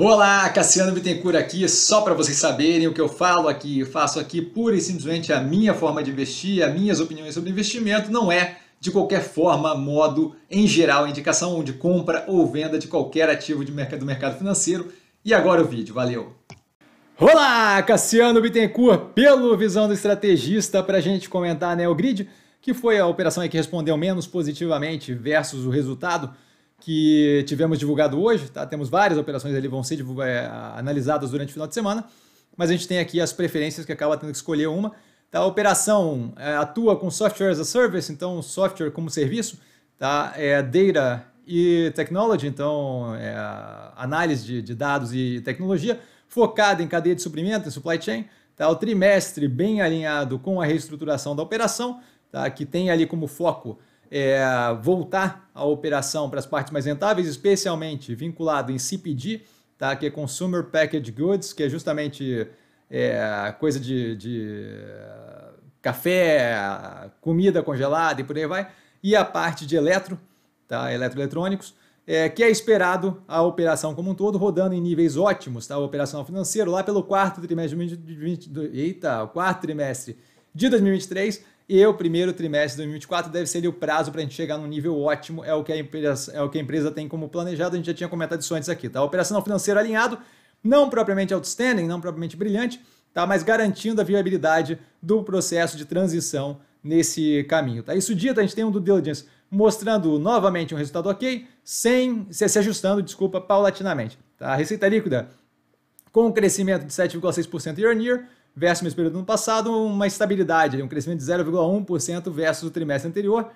Olá, Cassiano Bittencourt aqui, só para vocês saberem o que eu falo aqui, eu faço aqui pura e simplesmente a minha forma de investir, as minhas opiniões sobre investimento, não é de qualquer forma, modo, em geral, indicação de compra ou venda de qualquer ativo de mercado, do mercado financeiro. E agora o vídeo, valeu! Olá, Cassiano Bittencourt, pelo Visão do Estrategista, para a gente comentar né, o grid, que foi a operação que respondeu menos positivamente versus o resultado, que tivemos divulgado hoje, tá? temos várias operações ali vão ser é, analisadas durante o final de semana, mas a gente tem aqui as preferências que acaba tendo que escolher uma. Tá? A operação é, atua com software as a service, então software como serviço, tá? é, data e technology, então é, análise de, de, dados e tecnologia, focada em cadeia de suprimento, em supply chain, tá? o trimestre bem alinhado com a reestruturação da operação, tá? que tem ali como foco é, voltar a operação para as partes mais rentáveis, especialmente vinculado em CPG, tá? que é Consumer Packaged Goods, que é justamente é, coisa de, de café, comida congelada e por aí vai, e a parte de eletro, tá? eletroeletrônicos, é, que é esperado a operação como um todo, rodando em níveis ótimos, tá? A operação financeira lá pelo quarto trimestre de 2022, eita, quarto trimestre de 2023 e o primeiro trimestre de 2024 deve ser o prazo para a gente chegar num nível ótimo, é o, que a empresa, é o que a empresa tem como planejado, a gente já tinha comentado isso antes aqui, tá? Operacional financeiro alinhado, não propriamente outstanding, não propriamente brilhante, tá? Mas garantindo a viabilidade do processo de transição nesse caminho, tá? Isso dito, a gente tem um do diligence mostrando novamente um resultado ok, sem se, se ajustando, desculpa, paulatinamente, tá? A receita líquida com um crescimento de 7,6% year on year, versus o mesmo período do ano passado, uma estabilidade, um crescimento de 0,1% versus o trimestre anterior,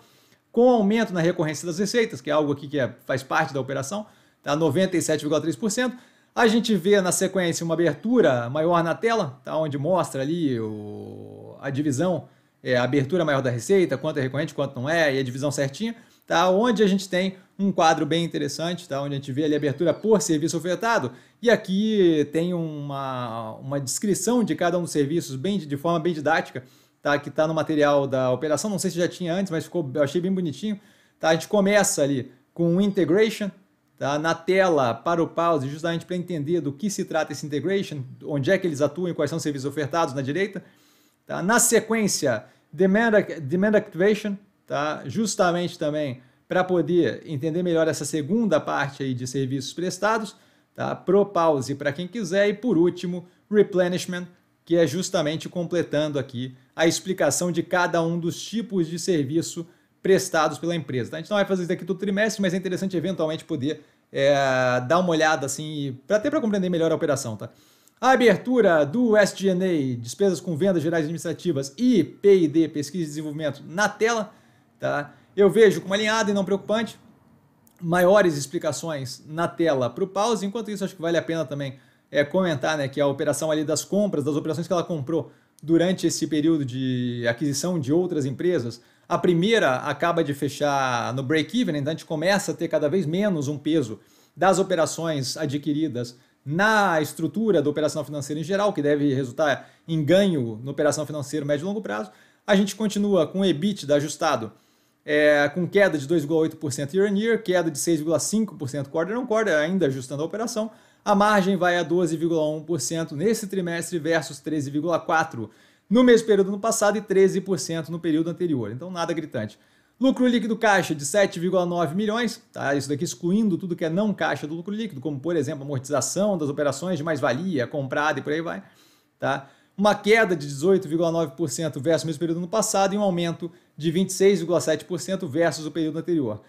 com aumento na recorrência das receitas, que é algo aqui que é, faz parte da operação, tá 97,3%. A gente vê na sequência uma abertura maior na tela, tá, onde mostra ali o, a divisão é, a abertura maior da receita, quanto é recorrente, quanto não é, e a divisão certinha, tá? onde a gente tem um quadro bem interessante, tá? onde a gente vê ali a abertura por serviço ofertado, e aqui tem uma, uma descrição de cada um dos serviços bem, de forma bem didática, tá? que está no material da operação, não sei se já tinha antes, mas ficou, eu achei bem bonitinho. Tá? A gente começa ali com o integration, tá? na tela para o pause, justamente para entender do que se trata esse integration, onde é que eles atuam e quais são os serviços ofertados na direita. Tá? Na sequência, demand, demand activation, tá? justamente também para poder entender melhor essa segunda parte aí de serviços prestados, tá? pause para quem quiser e por último, replenishment, que é justamente completando aqui a explicação de cada um dos tipos de serviço prestados pela empresa. Tá? A gente não vai fazer isso aqui todo trimestre, mas é interessante eventualmente poder é, dar uma olhada assim, para até para compreender melhor a operação, tá? A abertura do SGNA, despesas com vendas gerais administrativas e P&D, pesquisa e desenvolvimento, na tela. Tá? Eu vejo como alinhada e não preocupante. Maiores explicações na tela para o pause. Enquanto isso, acho que vale a pena também é, comentar né, que a operação ali das compras, das operações que ela comprou durante esse período de aquisição de outras empresas, a primeira acaba de fechar no break-even, né? então a gente começa a ter cada vez menos um peso das operações adquiridas na estrutura da operação financeira em geral, que deve resultar em ganho na operação financeira médio e longo prazo, a gente continua com o EBITDA ajustado é, com queda de 2,8% year on year, queda de 6,5% quarter on quarter, ainda ajustando a operação. A margem vai a 12,1% nesse trimestre versus 13,4% no mesmo período no passado e 13% no período anterior. Então, nada gritante. Lucro líquido caixa de 7,9 milhões, tá? Isso daqui excluindo tudo que é não caixa do lucro líquido, como por exemplo, amortização das operações de mais-valia, comprada e por aí vai, tá? Uma queda de 18,9% versus o mesmo período no passado e um aumento de 26,7% versus o período anterior.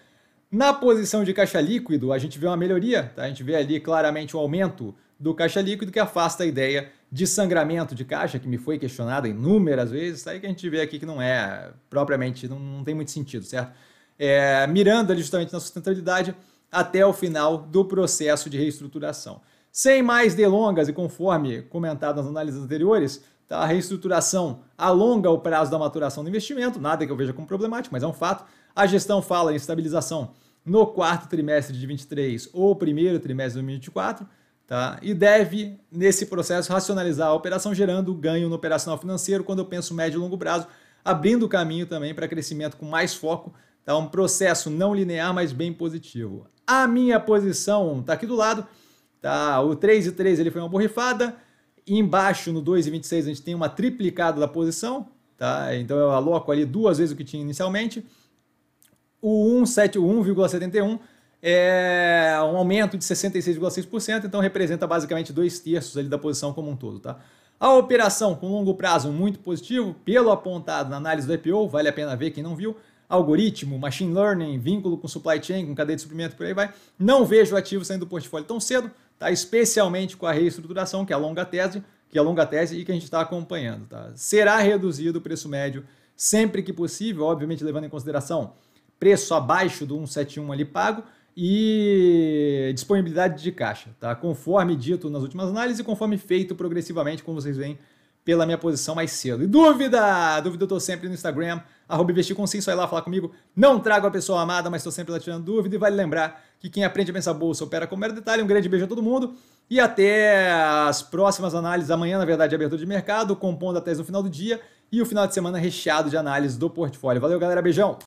Na posição de caixa líquido, a gente vê uma melhoria, tá? a gente vê ali claramente um aumento do caixa líquido que afasta a ideia de sangramento de caixa, que me foi questionada inúmeras vezes, tá? que a gente vê aqui que não é propriamente, não, não tem muito sentido, certo? É, mirando justamente na sustentabilidade até o final do processo de reestruturação. Sem mais delongas e conforme comentado nas análises anteriores, Tá? A reestruturação alonga o prazo da maturação do investimento, nada que eu veja como problemático, mas é um fato. A gestão fala em estabilização no quarto trimestre de 23 ou primeiro trimestre de 2024, tá? E deve nesse processo racionalizar a operação gerando ganho no operacional financeiro quando eu penso médio e longo prazo, abrindo caminho também para crescimento com mais foco, tá? Um processo não linear, mas bem positivo. A minha posição tá aqui do lado, tá? O 3 e 3 ele foi uma borrifada, embaixo, no 2,26, a gente tem uma triplicada da posição, tá? Então eu aloco ali duas vezes o que tinha inicialmente. O 1,71 é um aumento de 66,6%, então representa basicamente dois terços ali da posição como um todo, tá? A operação com longo prazo muito positivo, pelo apontado na análise do IPO, vale a pena ver quem não viu, algoritmo, machine learning, vínculo com supply chain, com cadeia de suprimento, por aí vai. Não vejo ativo saindo do portfólio tão cedo, tá? especialmente com a reestruturação, que é a longa tese, que é a longa tese e que a gente está acompanhando. Tá? Será reduzido o preço médio sempre que possível, obviamente levando em consideração preço abaixo do 171 ali pago e disponibilidade de caixa, tá? Conforme dito nas últimas análises e conforme feito progressivamente, como vocês veem pela minha posição mais cedo. E dúvida? Dúvida eu tô sempre no Instagram, arroba investir com só ir lá falar comigo. Não trago a pessoa amada, mas estou sempre lá tirando dúvida. E vale lembrar que quem aprende a pensar bolsa opera com mero detalhe. Um grande beijo a todo mundo e até as próximas análises. Amanhã, na verdade, de é abertura de mercado, compondo a tese no final do dia e o final de semana recheado de análises do portfólio. Valeu, galera. Beijão!